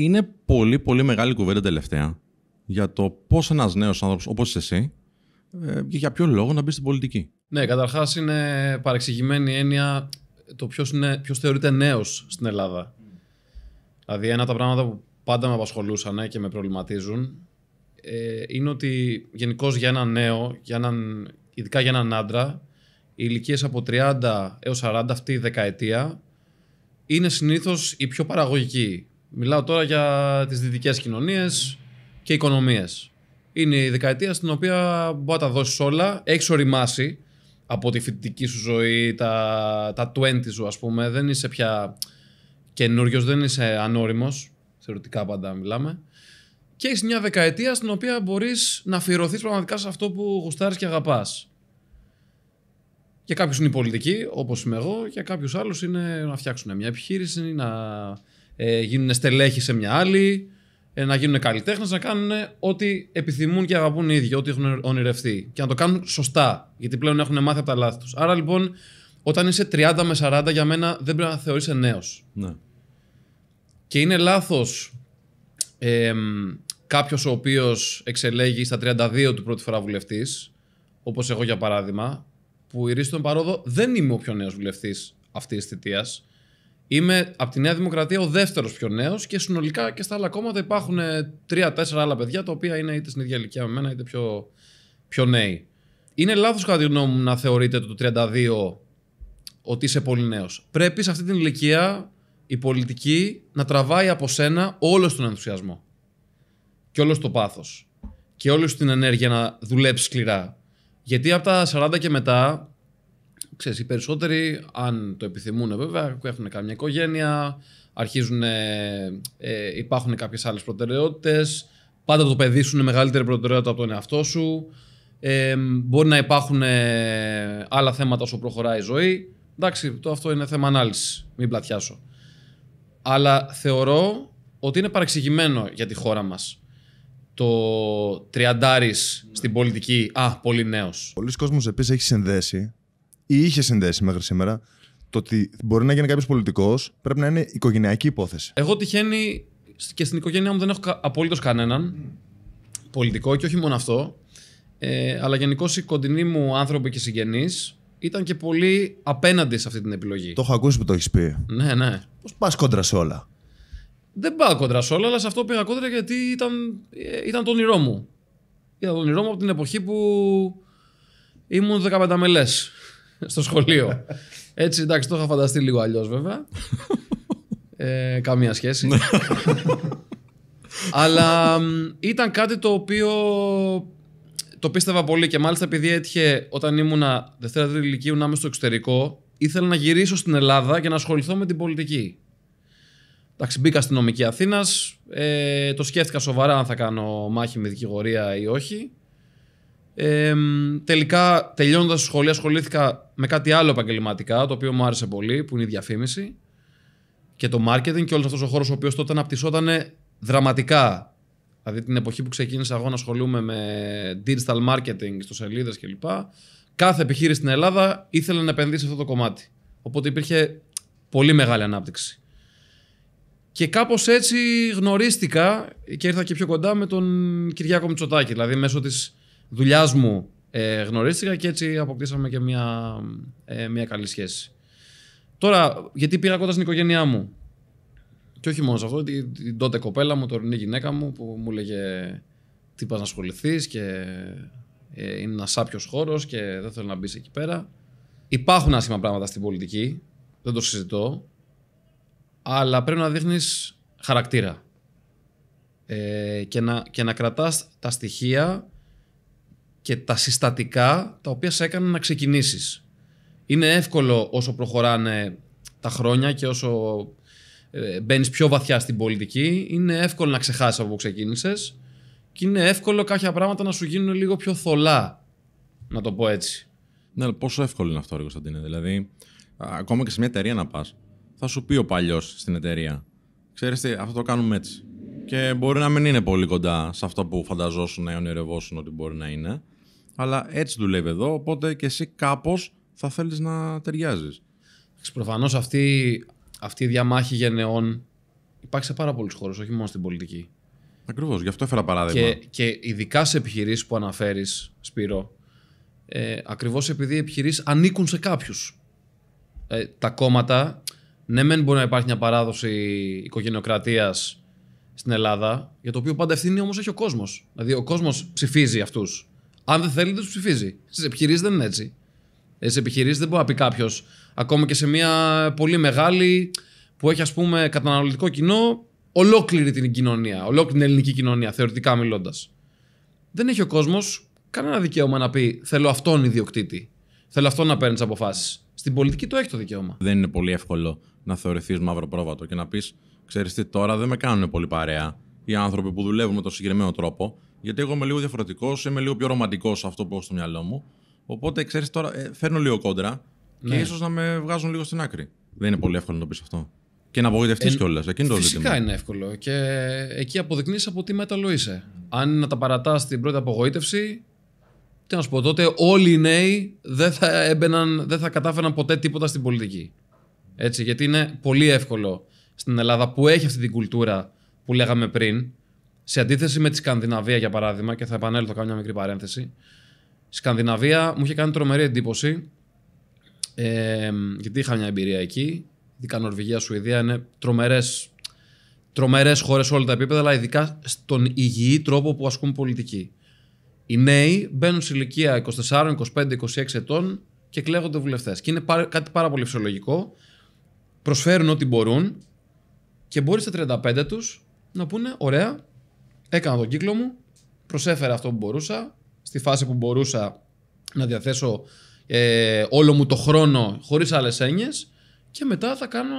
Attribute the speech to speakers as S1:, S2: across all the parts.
S1: Είναι πολύ πολύ μεγάλη κουβέντα τελευταία για το πώς ένας νέος άνθρωπος όπως εσύ και ε, για ποιο λόγο να μπει στην πολιτική.
S2: Ναι, καταρχάς είναι παρεξηγημένη έννοια το ποιος, θεωρείται νέος στην Ελλάδα. Δηλαδή ένα από τα πράγματα που πάντα με απασχολούσαν ε, και με προβληματίζουν ε, είναι ότι γενικώς για έναν νέο, για έναν, ειδικά για έναν άντρα, οι ηλικίες από 30 έως 40 αυτή η δεκαετία είναι συνήθως η πιο παραγωγική. Μιλάω τώρα για τις δυτικές κοινωνίες και οικονομίες. Είναι η δεκαετία στην οποία μπορεί να τα δώσεις όλα, έχεις οριμάσει από τη φοιτητική σου ζωή, τα, τα 20 σου ας πούμε, δεν είσαι πια καινούριος, δεν είσαι ανώριμος. θεωρητικά πάντα μιλάμε. Και έχεις μια δεκαετία στην οποία μπορείς να αφιερωθείς πραγματικά σε αυτό που γουστάρεις και αγαπάς. Για κάποιους είναι η πολιτική, όπως είμαι εγώ, για κάποιους άλλους είναι να φτιάξουν μια επιχείρηση, να ε, γίνουν στελέχοι σε μια άλλη, ε, να γίνουν καλλιτέχνες, να κάνουν ό,τι επιθυμούν και αγαπούν οι ίδιοι, ό,τι έχουν ονειρευτεί. Και να το κάνουν σωστά, γιατί πλέον έχουν μάθει από τα λάθη τους. Άρα λοιπόν, όταν είσαι 30 με 40, για μένα δεν πρέπει να θεωρείσαι νέος. Ναι. Και είναι λάθος ε, κάποιος ο οποίος εξελέγει στα 32 του πρώτη φορά βουλευτής, όπως εγώ για παράδειγμα, που η τον παρόδο δεν είμαι ο πιο νέος βουλευτής αυτής της θητείας. Είμαι από τη Νέα Δημοκρατία ο δεύτερος πιο νέος και συνολικά και στα άλλα κόμματα υπάρχουν ε, τρία-τέσσερα άλλα παιδιά τα οποία είναι είτε στην ίδια ηλικία με εμένα είτε πιο, πιο νέοι. Είναι λάθος κατά τη γνώμη μου να θεωρείτε το 32 ότι είσαι πολύ νέος. Πρέπει σε αυτή την ηλικία η πολιτική να τραβάει από σένα όλος τον ενθουσιασμό και όλος το πάθος και όλη την ενέργεια να δουλέψει σκληρά. Γιατί από τα 40 και μετά ξέρεις, οι περισσότεροι, αν το επιθυμούν βέβαια, έχουν καμιά οικογένεια, αρχίζουν, ε, υπάρχουν κάποιες άλλες προτεραιότητες, πάντα το παιδί σου είναι μεγαλύτερη προτεραιότητα από τον εαυτό σου, ε, μπορεί να υπάρχουν άλλα θέματα όσο προχωράει η ζωή. Εντάξει, το αυτό είναι θέμα ανάλυσης, μην πλατιάσω. Αλλά θεωρώ ότι είναι παρεξηγημένο για τη χώρα μας το τριαντάρις στην πολιτική. Α, πολύ νέος.
S3: Πολλοί κόσμοι επίσης έχει συνδέσει ή είχε συνδέσει μέχρι σήμερα, το ότι μπορεί να γίνει κάποιος πολιτικός πρέπει να είναι οικογενειακή υπόθεση. Εγώ
S2: τυχαίνει και στην οικογένειά μου δεν έχω απολύτως κανέναν πολιτικό και όχι μόνο αυτό. Ε, αλλά γενικώς οι κοντινοί μου άνθρωποι και συγγενείς ήταν και πολύ απέναντι σε αυτή την επιλογή. Το έχω ακούσει
S3: που το έχεις πει. Ναι, ναι. Πώς πας κόντρα σε όλα.
S2: Δεν πάω κόντρα σε όλα, αλλά σε αυτό πήγα κόντρα γιατί ήταν, ε, ήταν το όνειρό μου. Ήταν το όνειρό μου από την εποχή που ήμουν 15 μελέ. στο σχολείο. Έτσι, εντάξει, το είχα φανταστεί λίγο αλλιώς βέβαια. Ε, καμία σχέση. Ναι. Αλλά ήταν κάτι το οποίο το πίστευα πολύ και μάλιστα επειδή έτυχε όταν ήμουνα δευτέρα τρίτη ηλικίου να είμαι στο εξωτερικό, ήθελα να γυρίσω στην Ελλάδα και να ασχοληθώ με την πολιτική. Εντάξει, μπήκα στην νομική Αθήνας. Ε, το σκέφτηκα σοβαρά αν θα κάνω μάχη με δικηγορία ή όχι. Ε, τελικά, τελειώνοντα τη σχολή, ασχολήθηκα με κάτι άλλο επαγγελματικά, το οποίο μου άρεσε πολύ, που είναι η διαφήμιση και το marketing και όλος αυτός ο χώρος ο οποίος τότε αναπτυσσόταν δραματικά. Δηλαδή την εποχή που ξεκίνησα εγώ να ασχολούμαι με digital marketing στο σελίδες κλπ. Κάθε επιχείρηση στην Ελλάδα ήθελε να επενδύσει σε αυτό το κομμάτι. Οπότε υπήρχε πολύ μεγάλη ανάπτυξη. Και κάπως έτσι γνωρίστηκα και ήρθα και πιο κοντά με τον Κυριάκο Μητσοτάκη. Δηλαδή μέσω της δουλειάς μου ε, γνωρίστηκα και έτσι αποκτήσαμε και μια, ε, μια καλή σχέση. Τώρα, γιατί πήγα κοντά στην οικογένειά μου. Και όχι μόνο σε αυτό, την, τότε κοπέλα μου, τωρινή γυναίκα μου, που μου έλεγε τι πας να ασχοληθείς και ε, είναι ένας σάπιο χώρος και δεν θέλω να μπεις εκεί πέρα. Υπάρχουν άσχημα πράγματα στην πολιτική, δεν το συζητώ, αλλά πρέπει να δείχνεις χαρακτήρα. Ε, και, να, και να κρατάς τα στοιχεία και τα συστατικά τα οποία σε έκαναν να ξεκινήσεις. Είναι εύκολο όσο προχωράνε τα χρόνια και όσο ε, μπαίνεις πιο βαθιά στην πολιτική, είναι εύκολο να ξεχάσεις από που ξεκίνησες και είναι εύκολο κάποια πράγματα να σου γίνουν λίγο πιο θολά. Να το πω έτσι. Ναι, αλλά πόσο εύκολο είναι αυτό, Ρε Κωνσταντίνε. Δηλαδή,
S1: ακόμα και σε μια εταιρεία να πας, θα σου πει ο παλιός στην εταιρεία. Ξέρεις τι, αυτό το κάνουμε έτσι. Και μπορεί να μην είναι πολύ κοντά σε αυτό που φανταζόσουν ή ονειρευόσουν ότι μπορεί να είναι αλλά έτσι δουλεύει εδώ, οπότε και εσύ κάπως θα θέλεις να
S2: ταιριάζεις. Προφανώς, αυτή, αυτή η διαμάχη γενεών υπάρχει σε πάρα πολλούς χώρους, όχι μόνο στην πολιτική. Ακριβώς, γι' αυτό έφερα παράδειγμα. Και, και ειδικά σε επιχειρήσεις που αναφέρεις, Σπύρο, ε, ακριβώς επειδή οι επιχειρήσεις ανήκουν σε κάποιους. Ε, τα κόμματα, ναι, μεν μπορεί να υπάρχει μια παράδοση οικογενειοκρατίας στην Ελλάδα, για το οποίο πάντα ευθύνη όμως έχει ο κόσμος. Δηλαδή, ο κόσμος ψηφίζει αυτούς. Αν δεν θέλει, δεν του ψηφίζει. Στι επιχειρήσεις δεν είναι έτσι. Ε, σε επιχειρήσεις δεν μπορεί να πει κάποιος, ακόμα και σε μια πολύ μεγάλη που έχει ας πούμε καταναλωτικό κοινό, ολόκληρη την κοινωνία, ολόκληρη την ελληνική κοινωνία, θεωρητικά μιλώντας. Δεν έχει ο κόσμος κανένα δικαίωμα να πει Θέλω αυτόν ιδιοκτήτη. Θέλω αυτόν να παίρνεις αποφάσεις. Στην πολιτική το έχει το δικαίωμα.
S1: Δεν είναι πολύ εύκολο να θεωρηθείς μαύρο πρόβατο και να πεις Ξέρεις τι, τώρα δεν με κάνουν πολύ παρέα οι άνθρωποι που δουλεύουν με τον συγκεκριμένο τρόπο. Γιατί εγώ είμαι λίγο διαφορετικός, είμαι λίγο πιο ρομαντικός αυτό που έχω στο μυαλό μου. Οπότε ξέρεις τώρα, ε, φέρνω λίγο κόντρα
S3: και ναι. ίσως
S2: να με βγάζουν λίγο στην άκρη.
S1: Δεν είναι πολύ εύκολο να το πεις αυτό. Και να απογοητευτείς ε, κιόλας. Εκείνο το ζήτημα. Φυσικά είναι
S2: εύκολο. Και εκεί αποδεικνύεις από τι μέταλλο είσαι. Αν να τα παρατάς την πρώτη απογοήτευση, τι να σου πω, τότε όλοι οι νέοι δεν θα, έμπαιναν, δεν θα κατάφεραν ποτέ τίποτα στην πολιτική. Έτσι, γιατί είναι πολύ εύκολο στην Ελλάδα που έχει αυτή την κουλτούρα που λέγαμε πριν, σε αντίθεση με τη Σκανδιναβία, για παράδειγμα, και θα επανέλθω κάνω μια μικρή παρένθεση. Η Σκανδιναβία μου είχε κάνει τρομερή εντύπωση, ε, γιατί είχα μια εμπειρία εκεί. Ειδικά Νορβηγία, Σουηδία είναι τρομερές τρομερές χώρες σε όλα τα επίπεδα, αλλά ειδικά στον υγιή τρόπο που ασκούν πολιτική. Οι νέοι μπαίνουν σε ηλικία 24, 25, 26 ετών και κλέγονται βουλευτές. Και είναι κάτι πάρα πολύ φυσιολογικό. Προσφέρουν ό,τι μπορούν και μπορεί στα 35 τους να πούνε: Ωραία, Έκανα τον κύκλο μου, προσέφερα αυτό που μπορούσα. Στη φάση που μπορούσα να διαθέσω ε, όλο μου το χρόνο χωρίς άλλες έννοιες. και μετά θα κάνω,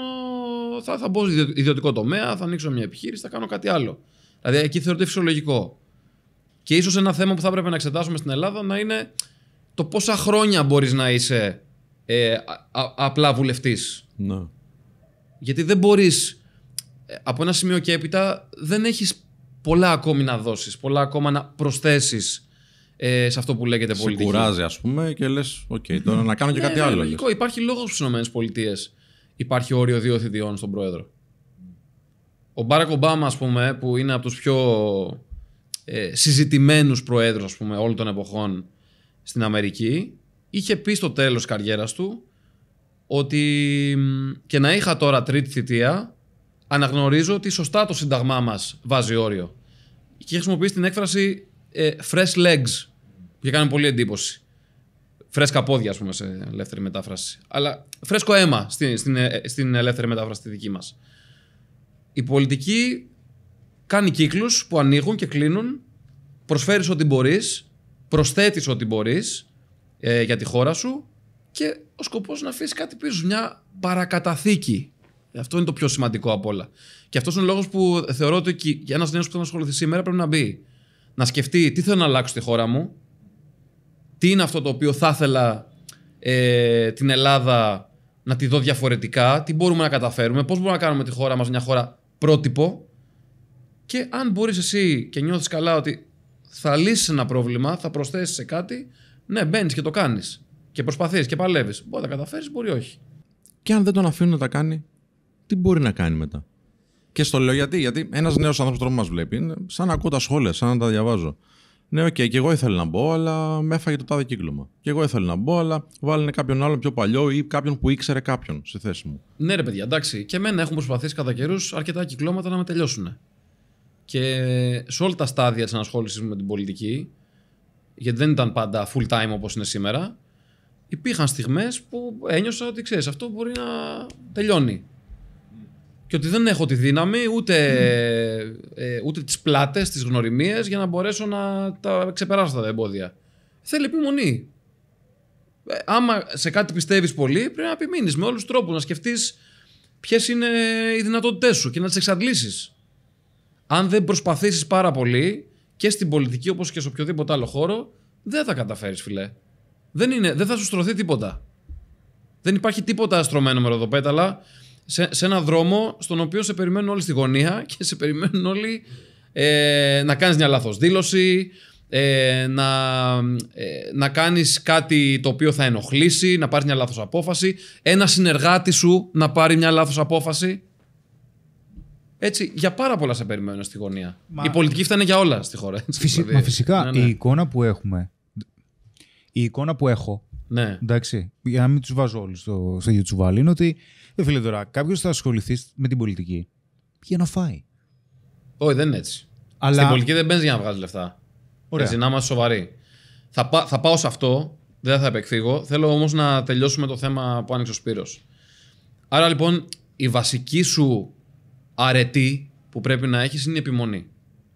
S2: θα, θα μπω ιδιωτικό τομέα, θα ανοίξω μια επιχείρηση, θα κάνω κάτι άλλο. Δηλαδή εκεί θεωρείται φυσιολογικό. Και ίσως ένα θέμα που θα έπρεπε να εξετάσουμε στην Ελλάδα να είναι το πόσα χρόνια μπορείς να είσαι ε, απλά βουλευτής. Ναι. Γιατί δεν μπορείς, ε, από ένα σημείο και έπειτα δεν έχεις πολλά ακόμη να δώσεις, πολλά ακόμα να προσθέσεις ε, σε αυτό που λέγεται σε πολιτική. Σε κουράζει ας
S1: πούμε και λες, οκ, okay, τώρα να κάνω και ε, κάτι ε, άλλο. Λογικό.
S2: Υπάρχει λόγος στις ΗΠΑ. Υπάρχει όριο δύο θητιών στον πρόεδρο. Ο Μπάρακ Ομπάμα, ας πούμε, που είναι από τους πιο ε, συζητημένους προέδρους, ας πούμε, όλων των εποχών στην Αμερική, είχε πει στο τέλος καριέρας του ότι και να είχα τώρα τρίτη θητεία, αναγνωρίζω ότι σωστά το Σύνταγμά μας βάζει όριο. Και χρησιμοποιείς την έκφραση ε, fresh legs. Που είχε κάνει πολύ εντύπωση. Φρέσκα πόδια, ας πούμε, σε ελεύθερη μετάφραση. Αλλά φρέσκο αίμα στην, στην, ε, στην ελεύθερη μετάφραση τη δική μας. Η πολιτική κάνει κύκλους που ανοίγουν και κλείνουν. Προσφέρεις ό,τι μπορείς. Προσθέτεις ό,τι μπορείς ε, για τη χώρα σου. Και ο σκοπός να αφήσεις κάτι πίσω. Μια παρακαταθήκη αυτό είναι το πιο σημαντικό απ' όλα. Και αυτός είναι ο λόγος που θεωρώ ότι για ένας νέος που θα ασχοληθεί σήμερα πρέπει να μπει. Να σκεφτεί τι θέλω να αλλάξω στη χώρα μου, τι είναι αυτό το οποίο θα ήθελα ε, την Ελλάδα να τη δω διαφορετικά, τι μπορούμε να καταφέρουμε, πώς μπορούμε να κάνουμε τη χώρα μας μια χώρα πρότυπο. Και αν μπορείς εσύ και νιώθεις καλά ότι θα λύσεις ένα πρόβλημα, θα προσθέσεις σε κάτι, ναι, μπαίνεις και το κάνεις. Και προσπαθείς και παλεύεις. Μπορεί να τα καταφέρεις, μπορεί όχι. Και αν δεν τον αφήνουν να τα κάνει,
S1: τι μπορεί να κάνει μετά. Και στο λέω γιατί, γιατί ένας νέος άνθρωπος τρόπο μα βλέπει σαν να ακούω τα σχόλια, σαν να τα διαβάζω. Ναι, οκ, okay, και εγώ ήθελα να μπω, αλλά με έφαγε το τάδε κύκλωμα. Και εγώ ήθελα να μπω, αλλά βάλανε κάποιον άλλον πιο παλιό ή κάποιον που ήξερε κάποιον στη θέση μου.
S2: Ναι, ρε παιδιά, εντάξει. Και εμένα έχουν προσπαθήσει κατά καιρούς αρκετά κυκλώματα να με τελειώσουν. Και σε όλα τα στάδια της ανασχόλησης με την πολιτική, γιατί δεν ήταν πάντα full time όπως είναι σήμερα, υπήρχαν στιγμές που ένιωσα ότι ξέρεις, αυτό μπορεί να τελειώνει και ότι δεν έχω τη δύναμη ούτε, mm. ε, ούτε τις πλάτες, τις γνωριμίες για να μπορέσω να τα ξεπεράσω τα εμπόδια. Θέλει επιμονή. Ε, άμα σε κάτι πιστεύεις πολύ πρέπει να επιμείνεις με όλους τους τρόπους, να σκεφτείς ποιες είναι οι δυνατότητές σου και να τις εξαντλήσεις. Αν δεν προσπαθήσεις πάρα πολύ και στην πολιτική όπως και σε οποιοδήποτε άλλο χώρο δεν θα καταφέρεις φιλέ. Δεν, είναι, δεν θα σου στρωθεί τίποτα. Δεν υπάρχει τίποτα στρωμένο με ροδοπέταλα σε, σε έναν δρόμο στον οποίο σε περιμένουν όλοι στη γωνία και σε περιμένουν όλοι ε, να κάνεις μια λάθος δήλωση, ε, να, ε, να κάνεις κάτι το οποίο θα ενοχλήσει, να πάρεις μια λάθος απόφαση, ένα συνεργάτη σου να πάρει μια λάθος απόφαση. Έτσι, για πάρα πολλά σε περιμένουν στη γωνία. Μα... Η πολιτική φτάνει για όλα στη χώρα. Φυσι... Δηλαδή. Μα φυσικά, ναι, ναι. η
S3: εικόνα που έχουμε, η εικόνα που έχω, ναι. εντάξει, για να μην τους βάζω όλους στο, στο YouTube, είναι ότι ε, φίλε τώρα, κάποιος θα ασχοληθεί με την πολιτική. Για να φάει. Όχι, δεν είναι έτσι. Αλλά... Στην πολιτική
S2: δεν παίζεις για να βγάζει λεφτά. Ωραία. Έτσι, να είμαστε σοβαροί. Θα, θα πάω σε αυτό, δεν θα επεκφύγω. Θέλω όμως να τελειώσουμε το θέμα που άνοιξε ο Σπύρος. Άρα λοιπόν, η βασική σου αρετή που πρέπει να έχεις είναι η επιμονή.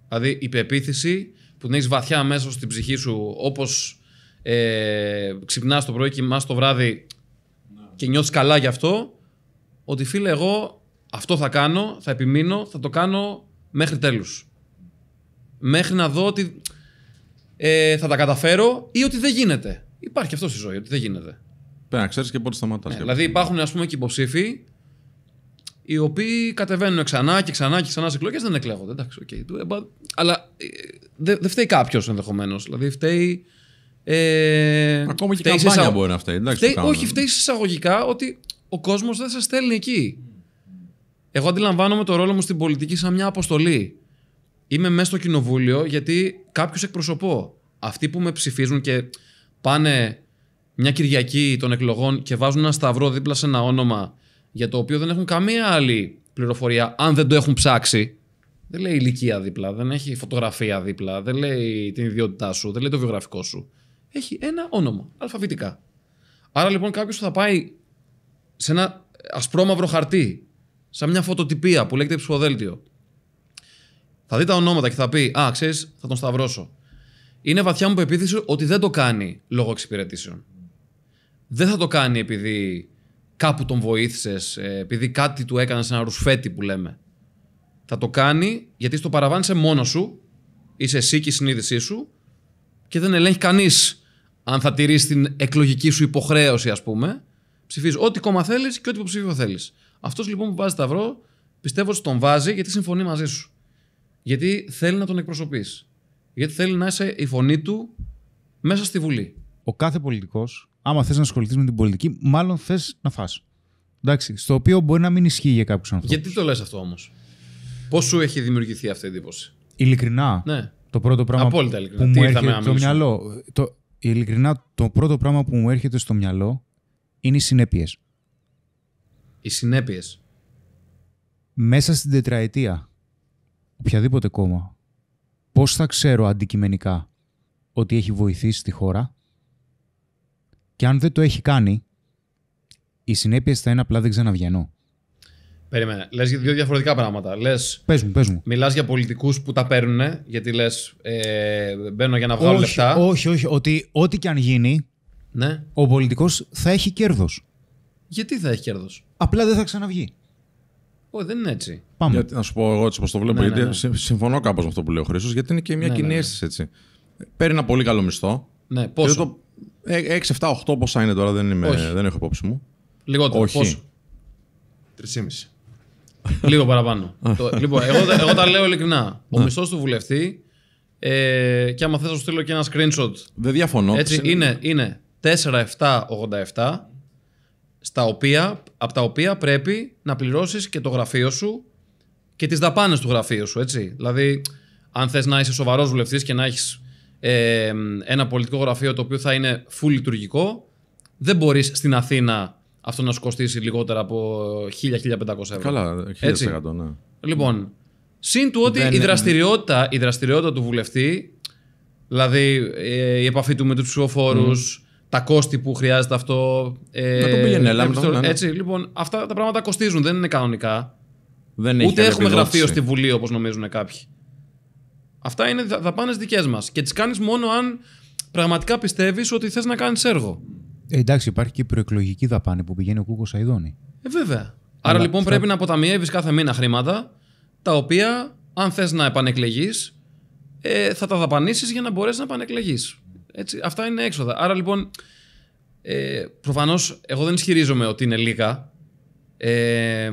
S2: Δηλαδή, η πεποίθηση που την έχεις βαθιά μέσα στην ψυχή σου, όπως ε, ξυπνάς το πρωί, κοιμά το βράδυ και νιώθεις καλά γι' αυτό, ότι φίλε, εγώ αυτό θα κάνω, θα επιμείνω, θα το κάνω μέχρι τέλους. Μέχρι να δω ότι ε, θα τα καταφέρω ή ότι δεν γίνεται. Υπάρχει αυτό στη ζωή, ότι δεν γίνεται. Πρέπει ναι, ξέρεις και πότε σταματάς. Ναι, δηλαδή υπάρχουν ας πούμε και υποψήφοι οι οποίοι κατεβαίνουν ξανά και ξανά και ξανά σε εκλογές δεν εκλέγονται. Εντάξει, okay. Ε, αλλά ε, δεν δε φταίει κάποιος ενδεχομένως. Δηλαδή φταίει. Ε, Ακόμα και η καμπάνια μπορεί να φταίει. Εντάξει, φταίει όχι, φταίει εισαγωγικά ότι ο κόσμος δεν σα στέλνει εκεί. Εγώ αντιλαμβάνομαι το ρόλο μου στην πολιτική σαν μια αποστολή. Είμαι μέσα στο κοινοβούλιο γιατί κάποιους εκπροσωπώ. Αυτοί που με ψηφίζουν και πάνε μια Κυριακή των εκλογών και βάζουν ένα σταυρό δίπλα σε ένα όνομα για το οποίο δεν έχουν καμία άλλη πληροφορία αν δεν το έχουν ψάξει. Δεν λέει ηλικία δίπλα, δεν έχει φωτογραφία δίπλα, δεν λέει την ιδιότητά σου, δεν λέει το βιογραφικό σου. Έχει ένα όνομα, αλφαβητικά. Άρα λοιπόν κάποιος θα πάει σε ένα ασπρόμαυρο χαρτί, σαν μια φωτοτυπία που λέγεται ψυχοδέλτιο. Θα δει τα ονόματα και θα πει Α, ξέρεις, θα τον σταυρώσω. Είναι βαθιά μου πεποίθηση ότι δεν το κάνει λόγω εξυπηρετήσεων. Δεν θα το κάνει επειδή κάπου τον βοήθησες, ε, επειδή κάτι του έκανες ένα ρουσφέτη που λέμε. Θα το κάνει γιατί στο παραβάνει μόνος σου, είσαι εσύ και η συνείδησή σου και δεν ελέγχει κανείς αν θα τηρήσει την εκλογική σου υποχρέωση, ας πούμε, Ψηφίζεις ό,τι κόμμα θέλεις και ό,τι υποψήφιο θέλεις. Αυτός λοιπόν που βάζει σταυρό, πιστεύω ότι τον βάζει γιατί συμφωνεί μαζί σου. Γιατί θέλει να τον εκπροσωπείς. Γιατί θέλει να είσαι η φωνή του
S3: μέσα στη Βουλή. Ο κάθε πολιτικός, άμα θες να ασχοληθείς με την πολιτική, μάλλον θες να φά. Εντάξει, στο οποίο μπορεί να μην ισχύει για κάποιους ανθρώπους. Γιατί
S2: το λες αυτό όμως. Πώς σου έχει δημιουργηθεί αυτή η εντύπωση.
S3: Ειλικρινά. Ναι. Το πρώτο πράγμα Απόλυτα, που μου έρχεται στο μυαλό. Το, ειλικρινά, το πρώτο πράγμα που μου έρχεται στο μυαλό είναι οι συνέπειες. Οι συνέπειες. Μέσα στην τετραετία, οποιαδήποτε κόμμα, πώς θα ξέρω αντικειμενικά ότι έχει βοηθήσει τη χώρα και αν δεν το έχει κάνει, οι συνέπειες θα είναι απλά δεν ξαναβγαίνω.
S2: Περίμενε. Λες δύο διαφορετικά πράγματα. Λες, πες μου, πες μου. Μιλάς για πολιτικούς που τα παίρνουν, γιατί λες, ε, μπαίνω για να βγάλω λεφτά. Όχι,
S3: όχι. Ότι ό,τι και αν γίνει, ναι. ο πολιτικός θα έχει κέρδος.
S1: Γιατί
S2: θα έχει κέρδος.
S3: Απλά δεν θα ξαναβγεί. Όχι, δεν είναι έτσι. Πάμε. Γιατί,
S1: να σου πω εγώ έτσι όπως το βλέπω, ναι, γιατί ναι, ναι. συμφωνώ κάπως με αυτό που λέει ο Χρήσος, γιατί είναι και μια ναι, κοινή ναι, αίσθηση έτσι. Παίρνει ένα πολύ καλό μισθό. Ναι, πόσο. Το... 6, 7, 8 πόσα είναι τώρα, δεν, είμαι, δεν έχω υπόψη μου.
S2: Λιγότερο. Όχι. Πόσο. 3,5. Λίγο παραπάνω. το, λοιπόν, εγώ, εγώ τα λέω ειλικρινά. Ο μισθός του βουλευτή. Ε, και άμα θέλει, να σου στείλω και ένα screenshot. Δεν διαφωνώ. Έτσι, είναι, είναι 4,787 στα οποία, από τα οποία πρέπει να πληρώσεις και το γραφείο σου και τις δαπάνες του γραφείου σου, έτσι. Δηλαδή, αν θες να είσαι σοβαρός βουλευτής και να έχεις ένα πολιτικό γραφείο το οποίο θα είναι full λειτουργικό, δεν μπορείς στην Αθήνα αυτό να σου κοστίσει λιγότερα από 1.000-1.500 ευρώ. Καλά, 1.000 1500 ευρω καλα 1000 ναι. Λοιπόν, συν του ότι η, δραστηριότητα, η δραστηριότητα του βουλευτή, δηλαδή ε, η επαφή του με τους ψηφοφόρους τα κόστη που χρειάζεται αυτό. Ε, να το πήγαινε, ε, λοιπόν, αυτά τα πράγματα κοστίζουν, δεν είναι κανονικά. Δεν Ούτε έχει έχουμε γραφείο στη Βουλή όπως νομίζουν κάποιοι. Αυτά είναι δαπάνες δικές μας. Και τις κάνεις μόνο αν πραγματικά πιστεύεις ότι θες να κάνεις έργο.
S3: Ε, εντάξει, υπάρχει και η προεκλογική δαπάνη που πηγαίνει ο Κούκος Αϊδόνη. Ε,
S2: βέβαια. Άρα λοιπόν πρέπει να αποταμιεύεις κάθε μήνα χρήματα τα οποία, αν θες να επανεκλεγείς, ε, θα τα δαπανίσεις για να μπορέσεις να επανεκλεγείς. Έτσι, αυτά είναι έξοδα. Άρα λοιπόν, ε, προφανώς εγώ δεν ισχυρίζομαι ότι είναι λίγα. Ε,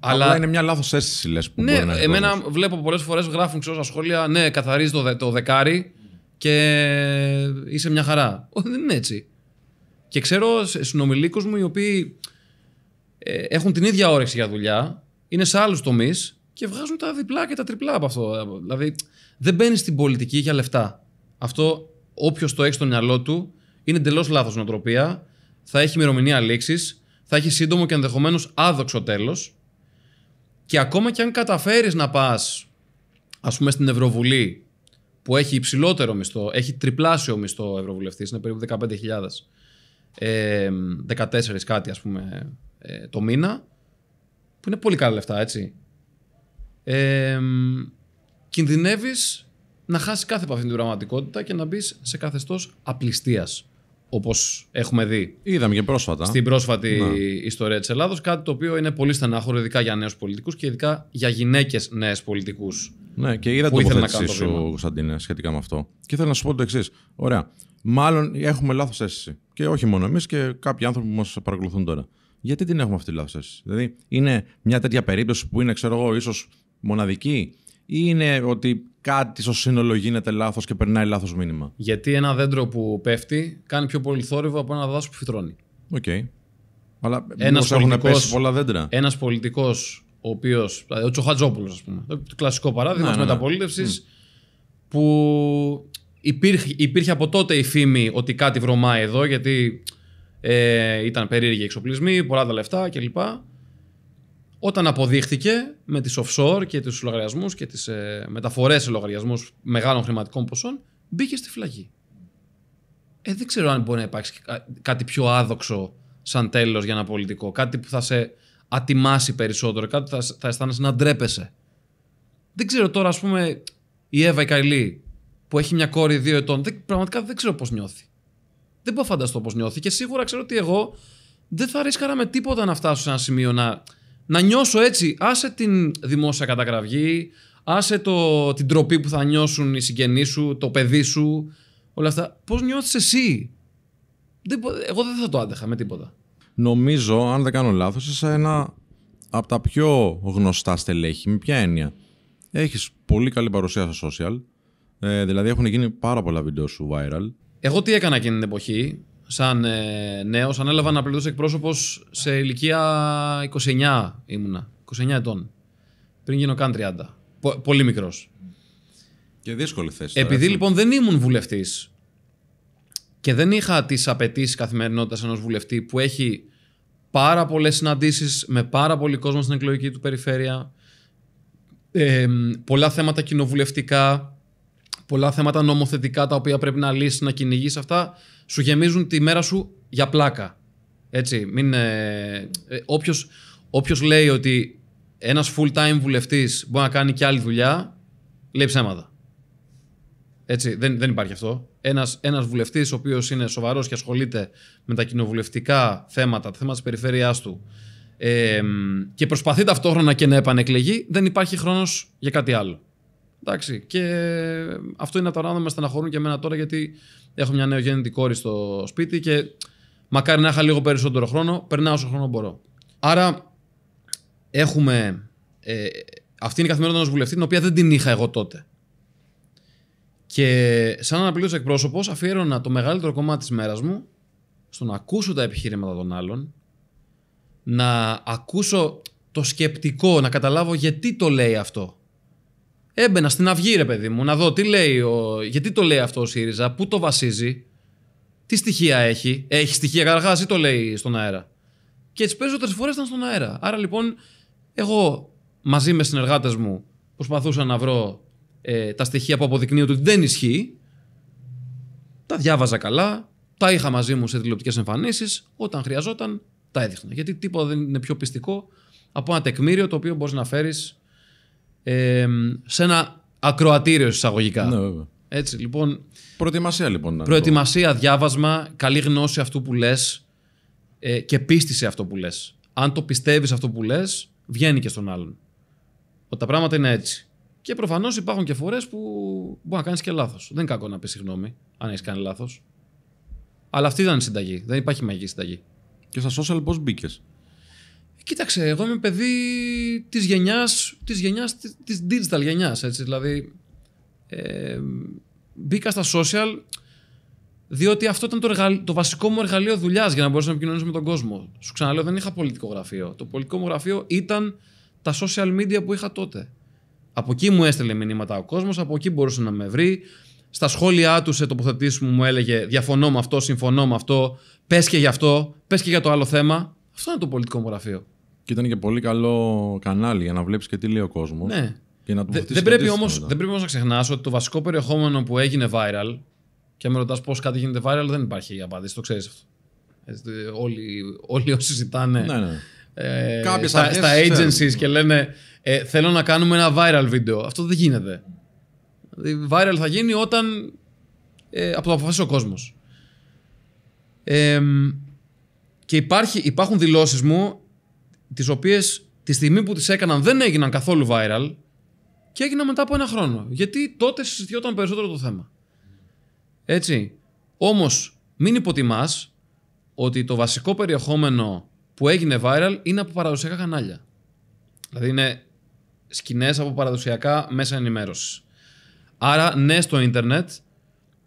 S2: αλλά είναι μια λάθος αίσθηση, λες. Ναι, μπορεί να εμένα δώσεις. βλέπω πολλές φορές γράφουν ξέρω, στα σχόλια Ναι, καθαρίζει το, το δεκάρι και είσαι μια χαρά. Όχι, δεν είναι έτσι. Και ξέρω συνομιλίκους μου οι οποίοι ε, έχουν την ίδια όρεξη για δουλειά, είναι σε άλλους τομείς και βγάζουν τα διπλά και τα τριπλά από αυτό. Δηλαδή δεν μπαίνεις στην πολιτική για λεφτά. Αυτό όποιος το έχει στο μυαλό του, είναι εντελώς λάθος νοοτροπία. Θα έχει ημερομηνία λήξης, θα έχει σύντομο και ενδεχομένως άδοξο τέλος. Και ακόμα και αν καταφέρεις να πας, ας πούμε, στην Ευρωβουλή, που έχει υψηλότερο μισθό, έχει τριπλάσιο μισθό ευρωβουλευτής, είναι περίπου 15.000, 14 κάτι ας πούμε ε, το μήνα, που είναι πολύ καλά λεφτά, έτσι. Ε, κινδυνεύεις να χάσεις κάθε επαφή με την πραγματικότητα και να μπεις σε καθεστώς απληστίας. Όπως έχουμε δει. Είδαμε και πρόσφατα. Στην πρόσφατη ναι. ιστορία της Ελλάδος. Κάτι το οποίο είναι πολύ στενάχωρο, ειδικά για νέους πολιτικούς και ειδικά για γυναίκες νέες πολιτικούς. Ναι, και είδα την εξή σου,
S1: Κωνσταντίνε, σχετικά με αυτό. Και ήθελα να σου πω το εξής. Ωραία. Μάλλον έχουμε λάθος αίσθηση. Και όχι μόνο εμείς και κάποιοι άνθρωποι που μας παρακολουθούν τώρα. Γιατί την έχουμε αυτή τη λάθος αίσθηση. Δηλαδή, είναι μια τέτοια περίπτωση που είναι, ξέρω εγώ, ίσως μοναδική, ή είναι ότι κάτι στο σύνολο γίνεται λάθος και περνάει λάθος μήνυμα. Γιατί
S2: ένα δέντρο που πέφτει κάνει πιο πολύ θόρυβο από ένα δάσος που φυτρώνει.
S1: Οκ. Okay. Αλλά ένας έχουν πέσει πολλά δέντρα.
S2: Ένας πολιτικός, ο οποίος. Δηλαδή ο Τσοχατζόπουλος, ας πούμε. Το κλασικό παράδειγμα ναι, της ναι, ναι. μεταπολίτευσης. Που υπήρχε, από τότε η φήμη ότι κάτι βρωμάει εδώ, γιατί ε, ήταν περίεργοι εξοπλισμοί, πολλά τα λεφτά κλπ. Όταν αποδείχθηκε με τις offshore και τους λογαριασμούς και τις ε, μεταφορές σε λογαριασμούς μεγάλων χρηματικών ποσών, μπήκε στη φυλακή. Ε, δεν ξέρω αν μπορεί να υπάρξει κάτι πιο άδοξο σαν τέλος για ένα πολιτικό. Κάτι που θα σε ατιμάσει περισσότερο, κάτι που θα, θα αισθάνεσαι να ντρέπεσαι. Δεν ξέρω τώρα, ας πούμε, η Εύα η που έχει μια κόρη δύο ετών, δεν, πραγματικά δεν ξέρω πώς νιώθει. Δεν μπορώ να φανταστώ πώς νιώθει και σίγουρα ξέρω ότι εγώ δεν θα ρίσκαρα με τίποτα να φτάσω σε ένα σημείο να να νιώσω έτσι. Άσε την δημόσια καταγραφή, άσε το, την τροπή που θα νιώσουν οι συγγενείς σου, το παιδί σου, όλα αυτά. Πώς νιώθεις εσύ. εγώ δεν θα το άντεχα με τίποτα.
S1: Νομίζω, αν δεν κάνω λάθος, είσαι ένα από τα πιο γνωστά στελέχη. Με ποια έννοια. Έχεις πολύ καλή παρουσία στα social. Ε, δηλαδή έχουν γίνει πάρα πολλά βίντεο σου viral.
S2: Εγώ τι έκανα εκείνη την εποχή σαν ε, νέος, ανέλαβα να πληρώσω εκπρόσωπος σε ηλικία 29 ήμουνα. 29 ετών. Πριν γίνω καν 30. πολύ μικρός.
S1: Και δύσκολη θέση. Επειδή λοιπόν
S2: δεν ήμουν βουλευτής και δεν είχα τις απαιτήσεις καθημερινότητας ενός βουλευτή που έχει πάρα πολλές συναντήσεις με πάρα πολύ κόσμο στην εκλογική του περιφέρεια. Ε, πολλά θέματα κοινοβουλευτικά πολλά θέματα νομοθετικά τα οποία πρέπει να λύσεις, να κυνηγείς αυτά, σου γεμίζουν τη μέρα σου για πλάκα. Έτσι, μην, ε, οποιος ε, όποιος λέει ένα ένας full-time βουλευτής μπορεί να κάνει και άλλη δουλειά, λέει ψέματα. Έτσι, δεν, δεν υπάρχει αυτό. Ένας ένας βουλευτής ο οποίος είναι σοβαρός και ασχολείται με τα κοινοβουλευτικά θέματα, τα θέματα της περιφέρειάς του ε, και προσπαθεί ταυτόχρονα και να επανεκλεγεί, δεν υπάρχει χρόνος για κάτι άλλο. Εντάξει, και αυτό είναι από τα πράγματα με στεναχωρούν και εμένα τώρα γιατί έχω μια νεογέννητη κόρη στο σπίτι και μακάρι να είχα λίγο περισσότερο χρόνο, περνάω όσο χρόνο μπορώ. Άρα έχουμε. Ε, αυτή είναι η καθημερινότητα ενός βουλευτή, την οποία δεν την είχα εγώ τότε. Και σαν πλήρως εκπρόσωπος, αφιέρωνα το μεγαλύτερο κομμάτι της μέρας μου στο να ακούσω τα επιχείρηματα των άλλων, να ακούσω το σκεπτικό, να καταλάβω γιατί το λέει αυτό. Έμπαινα στην αυγή, ρε παιδί μου, να δω τι λέει, ο... γιατί το λέει αυτό ο ΣΥΡΙΖΑ, πού το βασίζει, τι στοιχεία έχει. Έχει στοιχεία καταρχάς ή το λέει στον αέρα. Και τις περισσότερες φορές ήταν στον αέρα. Άρα λοιπόν, εγώ μαζί με συνεργάτες μου προσπαθούσα να βρω ε, τα στοιχεία που αποδεικνύουν ότι δεν ισχύει. Τα διάβαζα καλά, τα είχα μαζί μου σε τηλεοπτικές εμφανίσεις. Όταν χρειαζόταν, τα έδειχνα. Γιατί τίποτα δεν είναι πιο πιστικό από ένα τεκμήριο το οποίο μπορείς να φέρεις ε, σε ένα ακροατήριο εισαγωγικά. Ναι, Έτσι, λοιπόν. Προετοιμασία, λοιπόν. Να προετοιμασία, διάβασμα, καλή γνώση αυτού που λες ε, και πίστη σε αυτό που λες. Αν το πιστεύεις αυτό που λες, βγαίνει και στον άλλον. Ότι τα πράγματα είναι έτσι. Και προφανώς υπάρχουν και φορές που μπορεί να κάνεις και λάθος. Δεν είναι κακό να πεις συγγνώμη, αν έχεις κάνει λάθος. Αλλά αυτή ήταν η συνταγή. Δεν υπάρχει μαγική συνταγή. Και στα social πώς μπήκες. Κοίταξε, εγώ είμαι παιδί της γενιάς, της γενιάς, της digital γενιάς, έτσι, δηλαδή ε, μπήκα στα social διότι αυτό ήταν το, το βασικό μου εργαλείο δουλειάς για να μπορέσω να επικοινωνήσω με τον κόσμο. Σου ξαναλέω, δεν είχα πολιτικό γραφείο. Το πολιτικό μου γραφείο ήταν τα social media που είχα τότε. Από εκεί μου έστελε μηνύματα ο κόσμος, από εκεί μπορούσε να με βρει. Στα σχόλιά του σε τοποθετήσεις μου μου έλεγε Διαφωνώ με αυτό, συμφωνώ με αυτό, πες και γι' αυτό, πες και για το άλλο θέμα. Αυτό
S1: είναι το πολιτικό μου γραφείο. Και ήταν και πολύ καλό κανάλι για να βλέπεις και τι λέει ο κόσμος. Ναι. δεν, πρέπει όμως,
S2: δεν πρέπει όμως να ξεχνάς ότι το βασικό περιεχόμενο που έγινε viral. Και με ρωτάς πώς κάτι γίνεται viral, δεν υπάρχει απάντηση. Το ξέρεις αυτό. Όλοι, όλοι όσοι ζητάνε ναι, ναι. Ε, στα, agencies θέλουν. και λένε ε, θέλω να κάνουμε ένα viral βίντεο. Αυτό δεν γίνεται. Δηλαδή, viral θα γίνει όταν ε, από το αποφασίσει ο κόσμος. Ε, και υπάρχει, υπάρχουν δηλώσεις μου τις οποίες τη στιγμή που τις έκαναν δεν έγιναν καθόλου viral και έγιναν μετά από ένα χρόνο. Γιατί τότε συζητιόταν περισσότερο το θέμα. Έτσι. Όμως μην υποτιμάς ότι το βασικό περιεχόμενο που έγινε viral είναι από παραδοσιακά κανάλια. Δηλαδή είναι σκηνές από παραδοσιακά μέσα ενημέρωσης. Άρα ναι στο ίντερνετ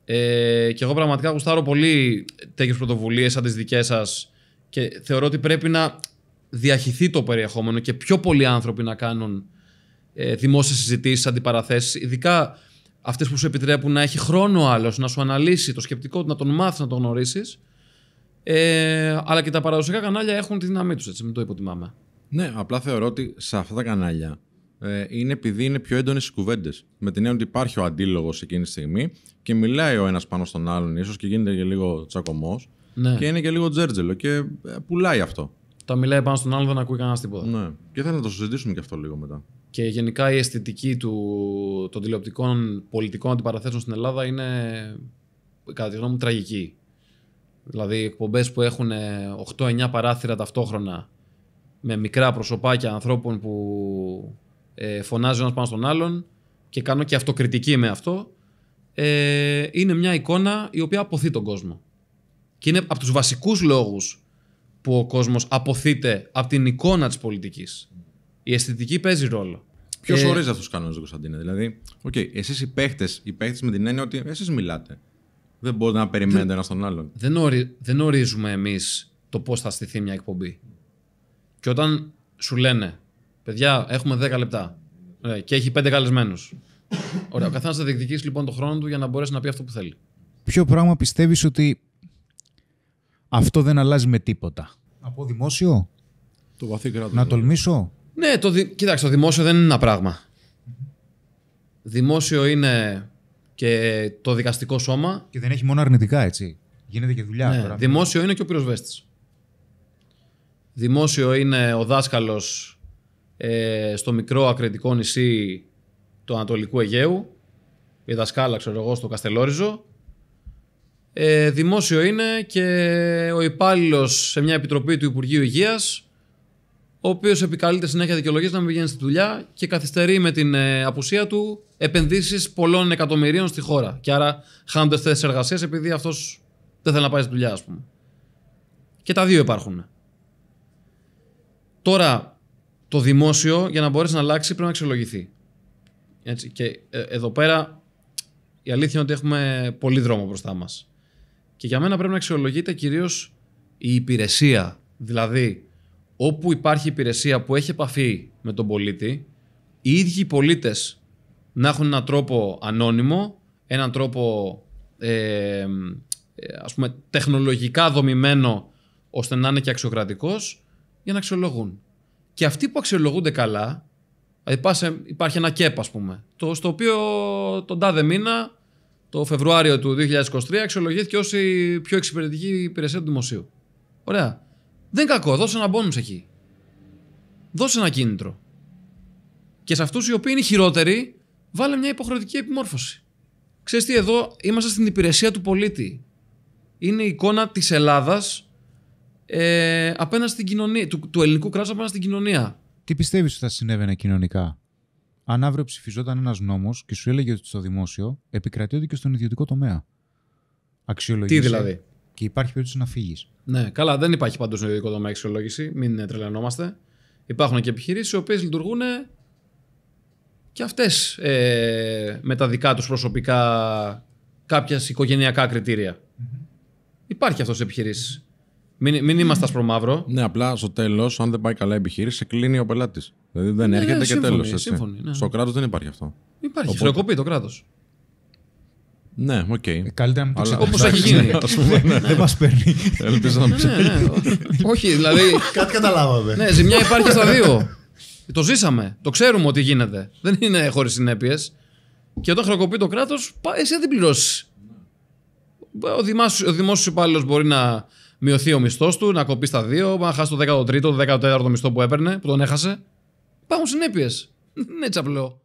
S2: ε, και εγώ πραγματικά γουστάρω πολύ τέτοιες πρωτοβουλίες σαν τις δικές σας και θεωρώ ότι πρέπει να διαχυθεί το περιεχόμενο και πιο πολλοί άνθρωποι να κάνουν ε, δημόσιες συζητήσεις, αντιπαραθέσεις, ειδικά αυτές που σου επιτρέπουν να έχει χρόνο άλλος, να σου αναλύσει το σκεπτικό του, να τον μάθεις να τον γνωρίσεις. Ε, αλλά και τα παραδοσιακά κανάλια έχουν τη δύναμή τους, έτσι, μην το υποτιμάμε. Ναι, απλά θεωρώ ότι σε αυτά τα κανάλια ε, είναι επειδή είναι
S1: πιο έντονες οι κουβέντες. Με την έννοια ότι υπάρχει ο αντίλογος εκείνη τη στιγμή και μιλάει ο ένας πάνω στον άλλον, ίσως και γίνεται και λίγο τσακωμός. Ναι. Και είναι και λίγο τζέρτζελο και ε, πουλάει αυτό τα μιλάει πάνω στον
S2: άλλον, δεν ακούει κανένας τίποτα. Ναι.
S1: Και θέλω να το συζητήσουμε και αυτό λίγο μετά.
S2: Και γενικά η αισθητική του, των τηλεοπτικών πολιτικών αντιπαραθέσεων στην Ελλάδα είναι, κατά τη γνώμη μου, τραγική. Δηλαδή, εκπομπές που έχουν 8-9 ε, παράθυρα ταυτόχρονα με μικρά προσωπάκια ανθρώπων που ε, ένας πάνω στον άλλον και κάνω και αυτοκριτική με αυτό. Ε, είναι μια εικόνα η οποία αποθεί τον κόσμο. Και είναι από τους βασικούς λόγους που ο κόσμος αποθείται από την εικόνα της πολιτικής. Η αισθητική παίζει ρόλο. Ποιος ε... ορίζει αυτούς τους
S1: κανόνες, Κωνσταντίνε. Δηλαδή, okay, εσείς οι παίχτες, οι με την έννοια ότι εσείς μιλάτε. Δεν
S2: μπορείτε να περιμένετε δεν... ένα τον άλλον. Δεν, ορίζουμε εμείς το πώς θα στηθεί μια εκπομπή. Και όταν σου λένε, παιδιά, έχουμε 10 λεπτά ε, και έχει 5 καλεσμένους. Ωραία, ο καθένας θα διεκδικήσει λοιπόν τον χρόνο του για να μπορέσει να πει αυτό που θέλει.
S3: Ποιο πράγμα πιστεύεις ότι αυτό δεν αλλάζει με τίποτα.
S2: Από δημόσιο. Το βαθύ Να
S3: τολμήσω.
S2: Ναι, το κοίταξε, το δημόσιο δεν είναι ένα πράγμα. Δημόσιο είναι και το δικαστικό σώμα.
S3: Και δεν έχει μόνο αρνητικά, έτσι. Γίνεται και δουλειά. Ναι, τώρα.
S2: Δημόσιο είναι και ο πυροσβέστης. Δημόσιο είναι ο δάσκαλος ε, στο μικρό ακριτικό νησί του Ανατολικού Αιγαίου, η δασκάλα, ξέρω εγώ, στο Καστελόριζο, ε, δημόσιο είναι και ο υπάλληλος σε μια επιτροπή του Υπουργείου Υγείας, ο οποίος επικαλείται συνέχεια δικαιολογίες να μην πηγαίνει στη δουλειά και καθυστερεί με την ε, απουσία του επενδύσεις πολλών εκατομμυρίων στη χώρα. Και άρα χάνονται θέσεις εργασίας επειδή αυτός δεν θέλει να πάει στη δουλειά, ας πούμε. Και τα δύο υπάρχουν. Τώρα, το δημόσιο για να μπορέσει να αλλάξει πρέπει να αξιολογηθεί. Έτσι, και ε, εδώ πέρα η αλήθεια είναι ότι έχουμε πολύ δρόμο μπροστά μας. Και για μένα πρέπει να αξιολογείται κυρίως η υπηρεσία. Δηλαδή, όπου υπάρχει υπηρεσία που έχει επαφή με τον πολίτη, οι ίδιοι οι πολίτες να έχουν έναν τρόπο ανώνυμο, έναν τρόπο ε, ε, ας πούμε, τεχνολογικά δομημένο ώστε να είναι και αξιοκρατικός για να αξιολογούν. Και αυτοί που αξιολογούνται καλά, ε, υπάρχει ένα κέπ ας πούμε, στο οποίο τον τάδε μήνα το Φεβρουάριο του 2023 αξιολογήθηκε ως η πιο εξυπηρετική υπηρεσία του δημοσίου. Ωραία. Δεν κακό, δώσε ένα μπόνους εκεί. Δώσε ένα κίνητρο. Και σε αυτούς οι οποίοι είναι χειρότεροι, βάλε μια υποχρεωτική επιμόρφωση. Ξέρεις τι, εδώ είμαστε στην υπηρεσία του πολίτη. Είναι η εικόνα της Ελλάδας ε, απέναντι στην κοινωνία,
S3: του, του ελληνικού κράτους απέναντι στην κοινωνία. Τι πιστεύεις ότι θα συνέβαινε κοινωνικά, αν αύριο ψηφιζόταν ένας νόμος και σου έλεγε ότι στο δημόσιο επικρατεί και στον ιδιωτικό τομέα. Αξιολογήσει. Τι δηλαδή. Και υπάρχει περίπτωση να φύγεις. Ναι,
S2: καλά, δεν υπάρχει παντού στον ιδιωτικό τομέα αξιολόγηση. Μην τρελανόμαστε. Υπάρχουν και επιχειρήσεις οι οποίες λειτουργούν ε, και αυτές ε, με τα δικά τους προσωπικά κάποια οικογενειακά Υπάρχει αυτός σε επιχειρήσεις. Μην, μην είμαστε ασπρομαύρο. Ναι, απλά στο
S1: τέλος, αν δεν πάει καλά η επιχείρηση, κλείνει ο πελάτης. Δηλαδή δεν ναι, έρχεται και τέλο. Ναι. Στο κράτος δεν υπάρχει αυτό. Υπάρχει. Οπότε... Χρεοκοπεί το κράτος. Ναι, οκ. Okay. Ε, καλύτερα να μην το Όπως έχει ναι, γίνει. Δεν μας παίρνει. Ελπίζω να μην Όχι, δηλαδή. Κάτι
S2: καταλάβαμε. Ναι, ζημιά υπάρχει στα δύο. Το ζήσαμε. Το ξέρουμε ότι γίνεται. Δεν είναι χωρίς συνέπειες. Και όταν χρεοκοπεί το κράτος, εσύ δεν πληρώσεις. Ο δημόσιος υπάλληλος μπορεί να μειωθεί ο μισθός του, να κοπεί τα δύο, να χάσει το 13ο, το 14ο μισθό που έπαιρνε, που τον έχασε. Υπάρχουν συνέπειες. Δεν έτσι απλό.